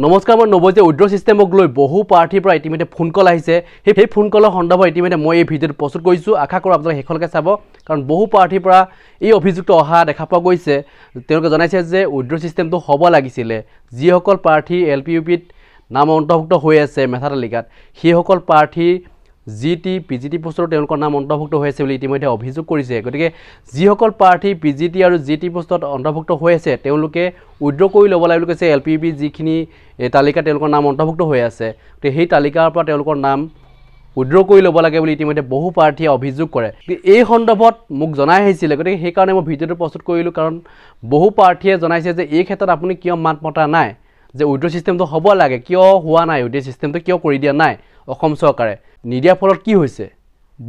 নমস্কাৰ মই নৱজীয়া উদ্ৰ ছিষ্টেমক লৈ বহু প্ৰাৰ্থীৰ পৰা ইতিমধ্যে ফোন কল আহিছে সেই সেই ফোন কলৰ সন্দৰ্ভত ইতিমধ্যে মই এই ভিডিঅ'টো প্ৰস্তুত কৰিছোঁ আশা কৰোঁ আপোনালোকে শেষলৈকে চাব কাৰণ বহু প্ৰাৰ্থীৰ পৰা এই অভিযুক্ত অহা দেখা পোৱা গৈছে তেওঁলোকে জনাইছে যে উদ্ৰ ছিষ্টেমটো হ'ব লাগিছিলে যিসকল প্ৰাৰ্থী এল পি ইউ পিত নাম অন্তৰ্ভুক্ত হৈ আছে মেধা তালিকাত সেইসকল প্ৰাৰ্থীৰ G T P G T পোষ্টৰ তেওঁলোকৰ নাম অন্তৰ্ভুক্ত হৈ আছে বুলি ইতিমধ্যে অভিযোগ কৰিছে গতিকে যিসকল প্ৰাৰ্থী পি জি টি আৰু জি টি পোষ্টত অন্তৰ্ভুক্ত হৈ আছে তেওঁলোকে উইড্ৰ কৰি ল'ব লাগে বুলি কৈছে এল পি বি যিখিনি তালিকা তেওঁলোকৰ নাম অন্তৰ্ভুক্ত হৈ আছে গতিকে সেই তালিকাৰ পৰা তেওঁলোকৰ নাম উইড্ৰ কৰি ল'ব লাগে বুলি ইতিমধ্যে বহু প্ৰাৰ্থীয়ে অভিযোগ কৰে এই সন্দৰ্ভত মোক জনাই আহিছিলে গতিকে সেইকাৰণে মই ভিডিঅ'টো প্ৰস্তুত কৰিলোঁ কাৰণ বহু প্ৰাৰ্থীয়ে জনাইছে যে এই ক্ষেত্ৰত আপুনি কিয় মাত মতা নাই যে উইড্ৰ ছিষ্টেমটো হ'ব লাগে কিয় হোৱা নাই উইড্ৰ ছিষ্টেমটো কিয় কৰি দিয়া নাই অসম চৰকাৰে নিদিয়াৰ ফলত কি হৈছে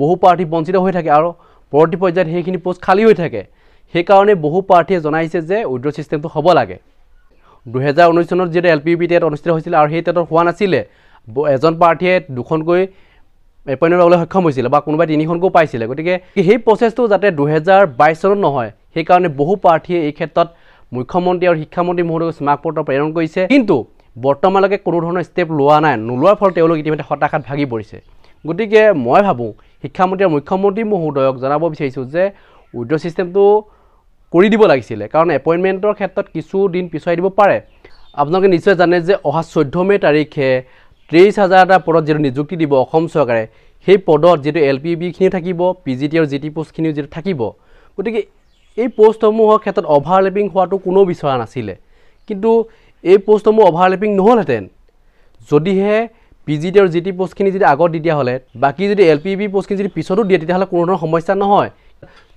বহু প্ৰাৰ্থী বঞ্চিত হৈ থাকে আৰু পৰৱৰ্তী পৰ্যায়ত সেইখিনি পোষ্ট খালী হৈ থাকে সেইকাৰণে বহু প্ৰাৰ্থীয়ে জনাইছে যে উইড্ৰ ছিষ্টেমটো হ'ব লাগে দুহেজাৰ ঊনৈছ চনত যিহেতু এল পি বি টেট অনুষ্ঠিত হৈছিলে আৰু সেই টেটত হোৱা নাছিলে এজন প্ৰাৰ্থীয়ে দুখনকৈ এপইণ্টমেণ্ট ল'বলৈ সক্ষম হৈছিলে বা কোনোবাই তিনিখনকৈও পাইছিলে গতিকে সেই প্ৰচেছটো যাতে দুহেজাৰ বাইছ চনত নহয় সেইকাৰণে বহু প্ৰাৰ্থীয়ে এই ক্ষেত্ৰত মুখ্যমন্ত্ৰী আৰু শিক্ষামন্ত্ৰী মহোদয় স্মাৰক পত্ৰ প্ৰেৰণ কৰিছে কিন্তু বৰ্তমানলৈকে কোনো ধৰণৰ ষ্টেপ লোৱা নাই নোলোৱাৰ ফলত তেওঁলোক ইতিমধ্যে হতাশাত ভাগি পৰিছে গতিকে মই ভাবোঁ শিক্ষামন্ত্ৰী আৰু মুখ্যমন্ত্ৰী মহোদয়ক জনাব বিচাৰিছোঁ যে উইড্ৰ ছিষ্টেমটো কৰি দিব লাগিছিলে কাৰণ এপইণ্টমেণ্টৰ ক্ষেত্ৰত কিছুদিন পিছুৱাই দিব পাৰে আপোনালোকে নিশ্চয় জানে যে অহা চৈধ্য মে' তাৰিখে ত্ৰিছ হাজাৰটা পদত যিটো নিযুক্তি দিব অসম চৰকাৰে সেই পদত যিটো এল পি বিখিনিও থাকিব পি জি টি আৰু জি টি পোষ্টখিনিও যিটো থাকিব গতিকে এই পোষ্টসমূহৰ ক্ষেত্ৰত অভাৰলেপিং হোৱাটো কোনো বিচৰা নাছিলে কিন্তু এই পোষ্টসমূহ অভাৰলেপিং নহ'লহেঁতেন যদিহে পি জি টি আৰু জি টি পোষ্টখিনি যদি আগত দি দিয়া হ'লে বাকী যদি এল পি বি পোষ্টখিনি যদি পিছতো দিয়ে তেতিয়াহ'লে কোনো ধৰণৰ সমস্যা নহয়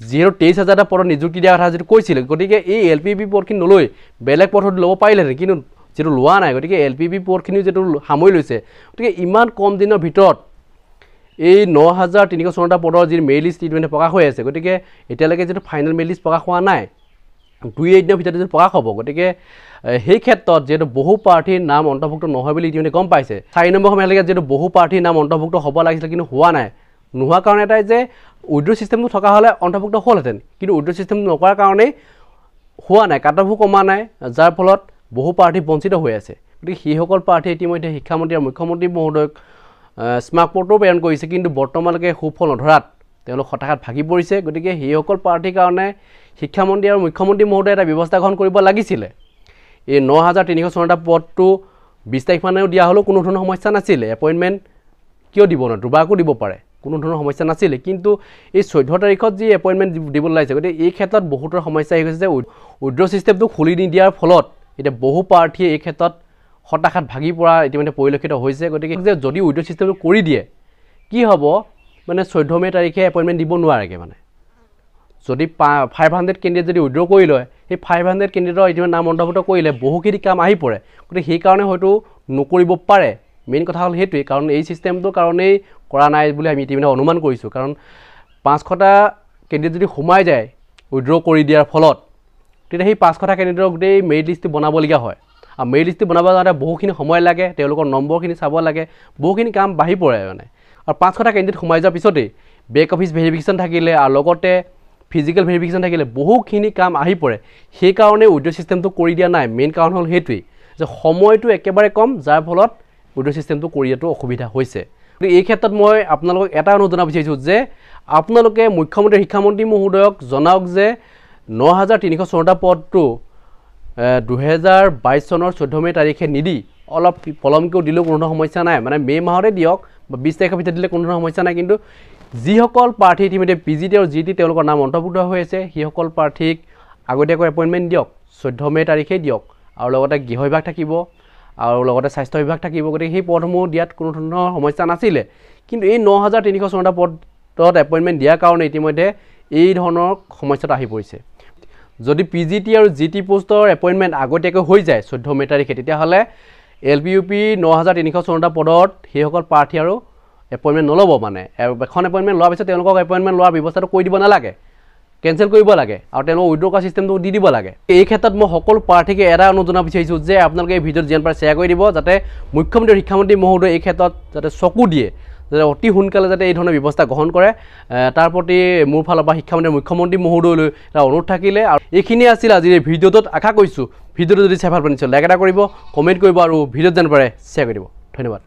যিহেতু তেইছ হাজাৰটা পদত নিযুক্তি দিয়াৰ কথা যিটো কৈছিলে গতিকে এই এল পি বি পদখিনি নলৈ বেলেগ পথত ল'ব পাৰিলেহেঁতেন কিন্তু যিটো লোৱা নাই গতিকে এল পি বি পদখিনিও যিটো সামৰি লৈছে গতিকে ইমান কম দিনৰ ভিতৰত এই ন হাজাৰ তিনিশ চৌৱন্নটা পদৰ যি মেৰি লিষ্ট ইতিমধ্যে প্ৰকাশ হৈ আছে গতিকে এতিয়ালৈকে যিটো ফাইনেল মেৰি লিষ্ট প্ৰকাশ হোৱা নাই দুই এদিনৰ ভিতৰতে যদি প্ৰকাশ হ'ব গতিকে সেই ক্ষেত্ৰত যিহেতু বহু প্ৰাৰ্থীৰ নাম অন্তৰ্ভুক্ত নহয় বুলি ইতিমধ্যে গম পাইছে চাৰি নম্বৰ সময়লৈকে যিহেতু বহু প্ৰাৰ্থীৰ নাম অন্তৰ্ভুক্ত হ'ব লাগিছিলে কিন্তু হোৱা নাই নোহোৱা কাৰণ এটাই যে উদ্যোগ চিষ্টেমটো থকা হ'লে অন্তৰ্ভুক্ত হ'লহেঁতেন কিন্তু উদ্যোগ চিষ্টেম নকৰাৰ কাৰণেই হোৱা নাই কাটভোগ কমা নাই যাৰ ফলত বহু প্ৰাৰ্থী বঞ্চিত হৈ আছে গতিকে সেইসকল প্ৰাৰ্থীয়ে ইতিমধ্যে শিক্ষামন্ত্ৰী আৰু মুখ্যমন্ত্ৰী মহোদয়ক স্মাৰ্ট পত্ৰও প্ৰেৰণ কৰিছে কিন্তু বৰ্তমানলৈকে সুফল নধৰাত তেওঁলোক হতাশাত ভাগি পৰিছে গতিকে সেইসকল প্ৰাৰ্থীৰ কাৰণে শিক্ষামন্ত্ৰী আৰু মুখ্যমন্ত্ৰী মহোদয়ে এটা ব্যৱস্থা গ্ৰহণ কৰিব লাগিছিলে এই ন হাজাৰ তিনিশ চনৰটা পদটো বিছ তাৰিখ মানেও দিয়া হ'লেও কোনো ধৰণৰ সমস্যা নাছিলে এপইণ্টমেণ্ট কিয় দিব নোৱাৰে দুবাৰকো দিব পাৰে কোনো ধৰণৰ সমস্যা নাছিলে কিন্তু এই চৈধ্য তাৰিখত যি এপইণ্টমেণ্ট দিবলৈ ওলাইছে গতিকে এই ক্ষেত্ৰত বহুতৰ সমস্যা আহি গৈছে যে উদ্ৰ চিষ্টেমটো খুলি নিদিয়াৰ ফলত এতিয়া বহু প্ৰাৰ্থীয়ে এই ক্ষেত্ৰত হতাশাত ভাগি পৰা ইতিমধ্যে পৰিলক্ষিত হৈছে গতিকে যে যদি উইড চিষ্টেমটো কৰি দিয়ে কি হ'ব মানে চৈধ্য মে' তাৰিখে এপইণ্টমেণ্ট দিব নোৱাৰেগৈ মানে যদি পা ফাইভ হাণ্ড্ৰেড কেণ্ডিডেট যদি উইড্ৰ কৰি লয় সেই ফাইভ হাণ্ড্ৰেড কেণ্ডিডেটৰ ইতিমধ্যে নাম অন্তৰ্ভুক্ত কৰিলে বহুখিনি কাম আহি পৰে গতিকে সেইকাৰণে হয়তো নকৰিব পাৰে মেইন কথা হ'ল সেইটোৱেই কাৰণ এই চিষ্টেমটোৰ কাৰণেই কৰা নাই বুলি আমি ইতিমধ্যে অনুমান কৰিছোঁ কাৰণ পাঁচশটা কেণ্ডিডেট যদি সোমাই যায় উইড্ৰ কৰি দিয়াৰ ফলত তেতিয়া সেই পাঁচশটা কেণ্ডিডেটৰ গোটেই মেৰিট লিষ্টটো বনাবলগীয়া হয় আৰু মেৰিট লিষ্টটো বনাব যাওঁতে বহুখিনি সময় লাগে তেওঁলোকৰ নম্বৰখিনি চাব লাগে বহুখিনি কাম বাঢ়ি পৰে মানে আৰু পাঁচশটা কেণ্ডিডেট সোমাই যোৱাৰ পিছতেই বেক অফিচ ভেৰিফিকেশ্যন থাকিলে আৰু লগতে ফিজিকেল ভেৰিফিকেশ্যন থাকিলে বহুখিনি কাম আহি পৰে সেইকাৰণে উইড্ৰ ছিষ্টেমটো কৰি দিয়া নাই মেইন কাৰণ হ'ল সেইটোৱেই যে সময়টো একেবাৰে কম যাৰ ফলত উইড্ৰ ছিষ্টেমটো কৰি দিয়াটো অসুবিধা হৈছে গতিকে এই ক্ষেত্ৰত মই আপোনালোকক এটা অনুৰোধ জনাব বিচাৰিছোঁ যে আপোনালোকে মুখ্যমন্ত্ৰী শিক্ষামন্ত্ৰী মহোদয়ক জনাওক যে ন হাজাৰ তিনিশ চৌৰটা পদটো দুহেজাৰ বাইছ চনৰ চৈধ্য মে' তাৰিখে নিদি অলপ পলমকৈও দিলেও কোনো ধৰণৰ সমস্যা নাই মানে মে' মাহতে দিয়ক বা বিছ তাৰিখৰ ভিতৰত দিলে কোনো ধৰণৰ সমস্যা নাই কিন্তু যিসকল প্ৰাৰ্থী ইতিমধ্যে পি জি টি আৰু জি টি তেওঁলোকৰ নাম অন্তৰ্ভুক্ত হৈ আছে সেইসকল প্ৰাৰ্থীক আগতীয়াকৈ এপইণ্টমেণ্ট দিয়ক চৈধ্য মে' তাৰিখেই দিয়ক আৰু লগতে গৃহ বিভাগ থাকিব আৰু লগতে স্বাস্থ্য বিভাগ থাকিব গতিকে সেই পদসমূহ দিয়াত কোনো ধৰণৰ সমস্যা নাছিলে কিন্তু এই ন হাজাৰ তিনিশ চৌৰাটা পদত এপইণ্টমেণ্ট দিয়াৰ কাৰণে ইতিমধ্যে এই ধৰণৰ সমস্যাটো আহি পৰিছে যদি পি জি টি আৰু জি টি পোষ্টৰ এপইণ্টমেণ্ট আগতীয়াকৈ হৈ যায় চৈধ্য মে তাৰিখে তেতিয়াহ'লে এল পি ইউ পি ন হাজাৰ তিনিশ চৌৱন্নটা পদত সেইসকল প্ৰাৰ্থী আৰু এপইণ্টমেণ্ট নল'ব মানে এখন এপইণ্টমেণ্ট লোৱাৰ পিছত তেওঁলোকক এপইণ্টমেণ্ট লোৱাৰ ব্যৱস্থাটো কৰি দিব নালাগে কেনচেল কৰিব লাগে আৰু তেওঁলোকক উইড্ৰ কৰা ছিষ্টেমটো দি দিব লাগে এই ক্ষেত্ৰত মই সকলো প্ৰাৰ্থীকে এটা অনুৰোধ জনাব বিচাৰিছোঁ যে আপোনালোকে এই ভিডিঅ'ত যেন পাৰে শ্বেয়াৰ কৰি দিব যাতে মুখ্যমন্ত্ৰী শিক্ষামন্ত্ৰী মহোদয় এই ক্ষেত্ৰত যাতে চকু দিয়ে যাতে অতি সোনকালে যাতে এই ধৰণৰ ব্যৱস্থা গ্ৰহণ কৰে তাৰ প্ৰতি মোৰ ফালৰ পৰা শিক্ষামন্ত্ৰী মুখ্যমন্ত্ৰী মহোদয়লৈ এটা অনুৰোধ থাকিলে আৰু এইখিনিয়ে আছিল আজিৰ ভিডিঅ'টোত আশা কৰিছোঁ ভিডিঅ'টো যদি চাই ভাল পানিছে লাইক এটা কৰিব কমেণ্ট কৰিব আৰু ভিডিঅ'ত যেন পাৰে শ্বেয়াৰ কৰিব ধন্যবাদ